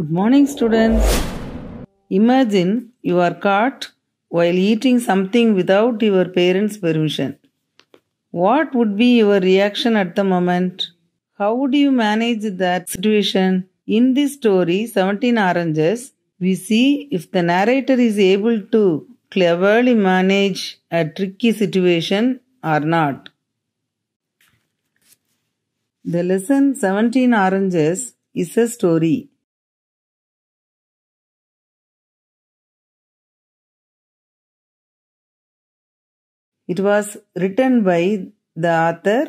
Good morning, students. Imagine you are caught while eating something without your parents' permission. What would be your reaction at the moment? How would you manage that situation? In this story, 17 Oranges, we see if the narrator is able to cleverly manage a tricky situation or not. The lesson 17 Oranges is a story It was written by the author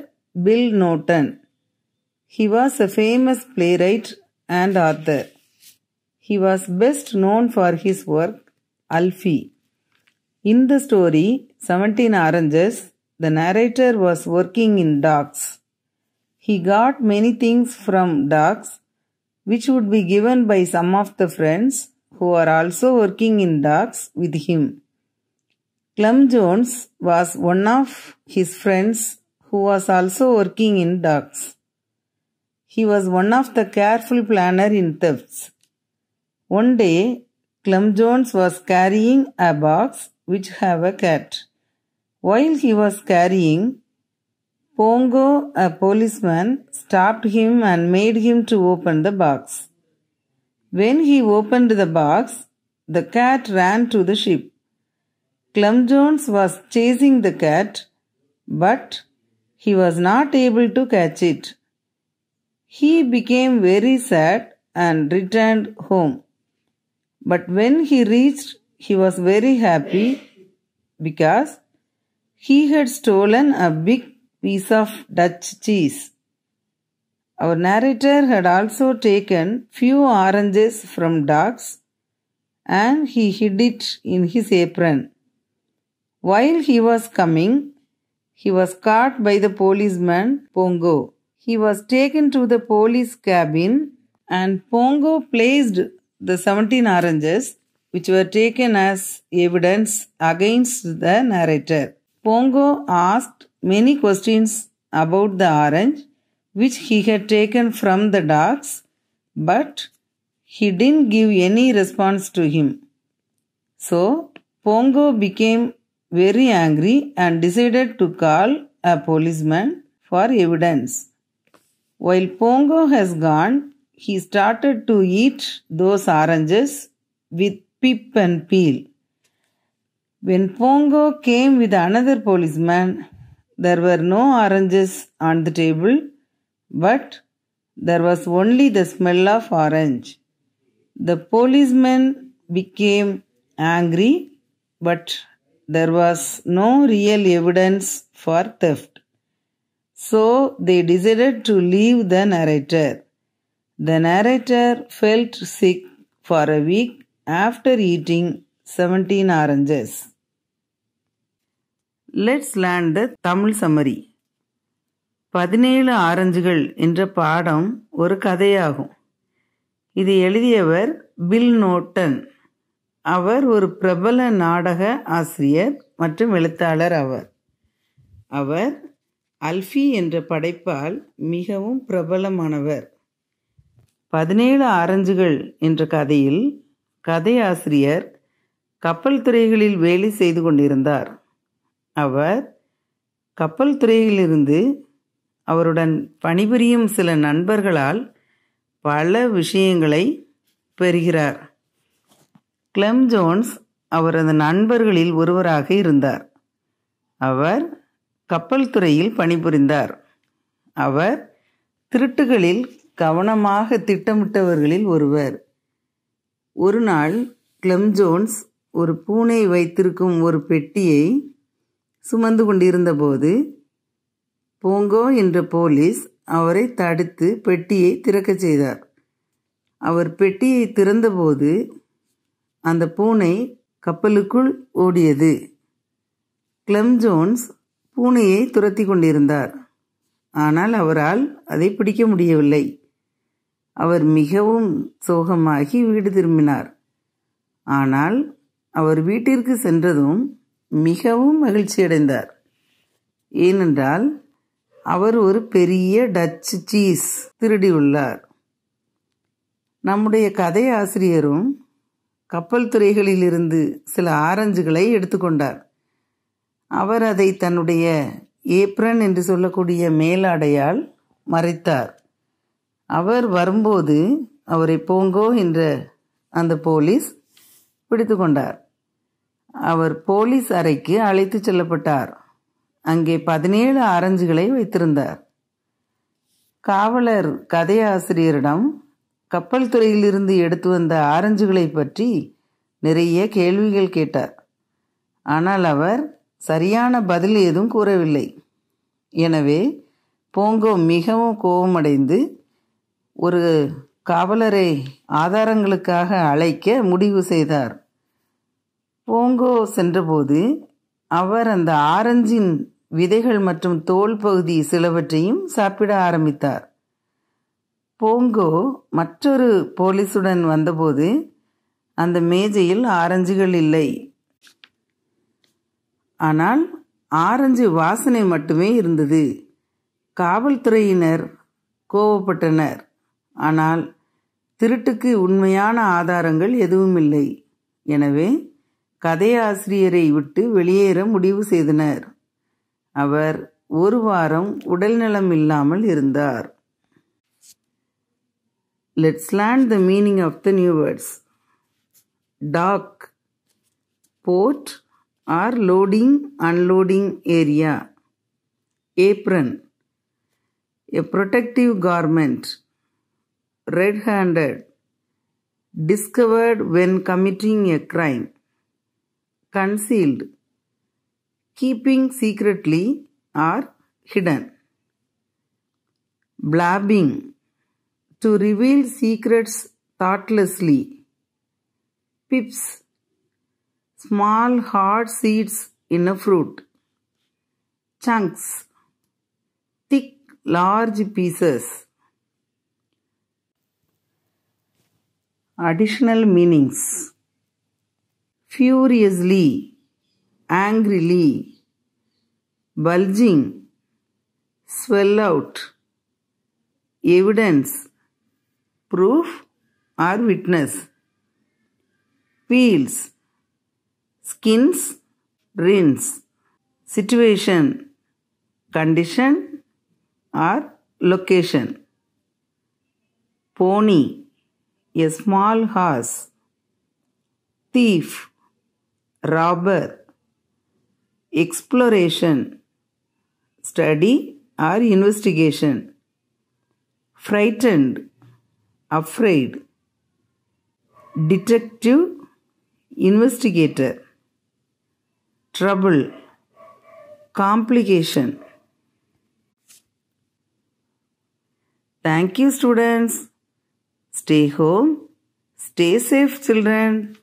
Bill Norton. He was a famous playwright and author. He was best known for his work Alfie. In the story 17 Oranges, the narrator was working in docks. He got many things from docks which would be given by some of the friends who are also working in docks with him. Clem Jones was one of his friends who was also working in docks. He was one of the careful planner in thefts. One day, Clem Jones was carrying a box which have a cat. While he was carrying, Pongo, a policeman, stopped him and made him to open the box. When he opened the box, the cat ran to the ship. Clem Jones was chasing the cat, but he was not able to catch it. He became very sad and returned home. But when he reached, he was very happy because he had stolen a big piece of Dutch cheese. Our narrator had also taken few oranges from dogs and he hid it in his apron. While he was coming, he was caught by the policeman Pongo. He was taken to the police cabin and Pongo placed the 17 oranges which were taken as evidence against the narrator. Pongo asked many questions about the orange which he had taken from the dogs, but he didn't give any response to him. So, Pongo became very angry and decided to call a policeman for evidence. While Pongo has gone, he started to eat those oranges with pip and peel. When Pongo came with another policeman, there were no oranges on the table, but there was only the smell of orange. The policeman became angry but there was no real evidence for theft. So they decided to leave the narrator. The narrator felt sick for a week after eating 17 oranges. Let's learn the Tamil summary. பதினேழு ஆரஞ்சுகள் என்ற பாடம் ஒரு கதையாகும் இது எழுதியவர் bill நோட்டன் அவர் ஒரு பிரபல நாடக ஆசிரியர் மற்றும் எழுத்தாளர் ஆவார் அவர் அல்ஃபி என்ற படைப்பால் மிகவும் பிரபலமானவர் பதினேழு ஆரஞ்சுகள் என்ற கதையில் கதை ஆசிரியர் கப்பல் துறைகளில் வேலை செய்து கொண்டிருந்தார் அவர் கப்பல் துறையிலிருந்து அவருடன் பணிபுரியும் சில நண்பர்களால் பல விஷயங்களை பெறுகிறார் கிளெம் ஜோன்ஸ் அவரது நண்பர்களில் ஒருவராக இருந்தார் அவர் கப்பல் துறையில் பணிபுரிந்தார் அவர் திருட்டுகளில் கவனமாக திட்டமிட்டவர்களில் ஒருவர் ஒரு நாள் கிளெம் ஜோன்ஸ் ஒரு பூனை வைத்திருக்கும் ஒரு பெட்டியை சுமந்து கொண்டிருந்தபோது போங்கோ என்ற போலீஸ் அவரை தடுத்து பெட்டியை திறக்கச் செய்தார் அவர் பெட்டியை திறந்தபோது அந்த பூனை கப்பலுக்குள் ஓடியது கிளம் ஜோன்ஸ் பூனையை துரத்தி கொண்டிருந்தார் ஆனால் அவரால் அதை பிடிக்க முடியவில்லை அவர் மிகவும் சோகமாகி வீடு திரும்பினார் ஆனால் அவர் வீட்டிற்கு சென்றதும் மிகவும் மகிழ்ச்சியடைந்தார் ஏனென்றால் அவர் ஒரு பெரிய டச்சு சீஸ் திருடியுள்ளார் நம்முடைய கதை ஆசிரியரும் கப்பல் துறைகளிலிருந்து சில ஆரஞ்சுகளை எடுத்துக்கொண்டார் அவர் அதை தன்னுடைய ஏப்ரன் என்று சொல்லக்கூடிய மேலாடையால் மறைத்தார் அவர் வரும்போது அவரை போங்கோ என்ற அந்த போலீஸ் பிடித்து கொண்டார் அவர் போலீஸ் அறைக்கு அழைத்து செல்லப்பட்டார் அங்கே பதினேழு ஆரஞ்சுகளை வைத்திருந்தார் காவலர் கதையாசிரியரிடம் கப்பல் துறையிலிருந்து எடுத்து வந்த ஆரஞ்சுகளை பற்றி நிறைய கேள்விகள் கேட்டார் ஆனால் அவர் சரியான பதில் ஏதும் கூறவில்லை எனவே போங்கோ மிகவும் கோபமடைந்து ஒரு காவலரை ஆதாரங்களுக்காக அழைக்க முடிவு செய்தார் போங்கோ சென்றபோது அவர் அந்த ஆரஞ்சின் விதைகள் மற்றும் தோல் பகுதி சிலவற்றையும் சாப்பிட ஆரம்பித்தார் போங்கோ மற்றொரு போலீசுடன் வந்தபோது அந்த மேஜையில் ஆரஞ்சுகள் இல்லை ஆனால் ஆரஞ்சு வாசனை மட்டுமே இருந்தது காவல்துறையினர் கோவப்பட்டனர் ஆனால் திருட்டுக்கு உண்மையான ஆதாரங்கள் எதுவும் இல்லை எனவே கதையாசிரியரை விட்டு வெளியேற முடிவு செய்தனர் அவர் ஒரு வாரம் உடல்நலம் இல்லாமல் இருந்தார் Let's learn the meaning of the new words. Dock, port or loading unloading area. Apron, a protective garment. Red handed, discovered when committing a crime. Concealed, keeping secretly or hidden. Blabbing, to reveal secrets thoughtlessly. Pips, small hard seeds in a fruit. Chunks, thick large pieces. Additional meanings Furiously, angrily, bulging, swell out, evidence, proof or witness. Wheels, skins, rinse, situation, condition or location. Pony, a small horse. Thief, robber. Exploration, study or investigation. Frightened, afraid. Detective, investigator. Trouble, complication. Thank you, students. Stay home. Stay safe, children.